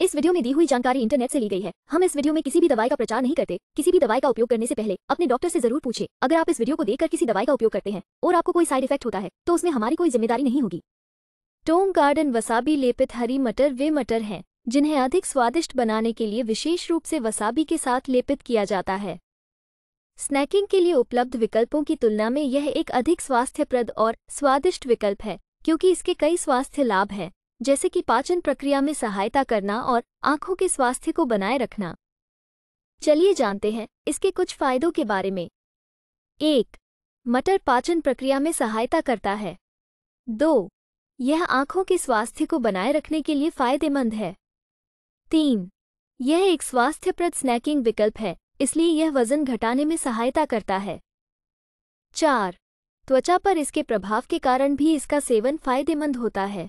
इस वीडियो में दी हुई जानकारी इंटरनेट से ली गई है हम इस वीडियो में किसी भी दवाई का प्रचार नहीं करते किसी भी दवाई का उपयोग करने से पहले अपने डॉक्टर से जरूर पूछे अगर आप इस वीडियो को देखकर किसी दवाई का उपयोग करते हैं और आपको कोई साइड इफेक्ट होता है तो उसमें हमारी कोई जिम्मेदारी नहीं होगी टोम गार्डन वसाबी लेपित हरी मटर वे मटर हैं जिन्हें अधिक स्वादिष्ट बनाने के लिए विशेष रूप से वसाबी के साथ लेपित किया जाता है स्नैकिंग के लिए उपलब्ध विकल्पों की तुलना में यह एक अधिक स्वास्थ्यप्रद और स्वादिष्ट विकल्प है क्योंकि इसके कई स्वास्थ्य लाभ हैं जैसे कि पाचन प्रक्रिया में सहायता करना और आंखों के स्वास्थ्य को बनाए रखना चलिए जानते हैं इसके कुछ फायदों के बारे में एक मटर पाचन प्रक्रिया में सहायता करता है दो यह आंखों के स्वास्थ्य को बनाए रखने के लिए फायदेमंद है तीन यह एक स्वास्थ्यप्रद स्नैकिंग विकल्प है इसलिए यह वजन घटाने में सहायता करता है चार त्वचा पर इसके प्रभाव के कारण भी इसका सेवन फायदेमंद होता है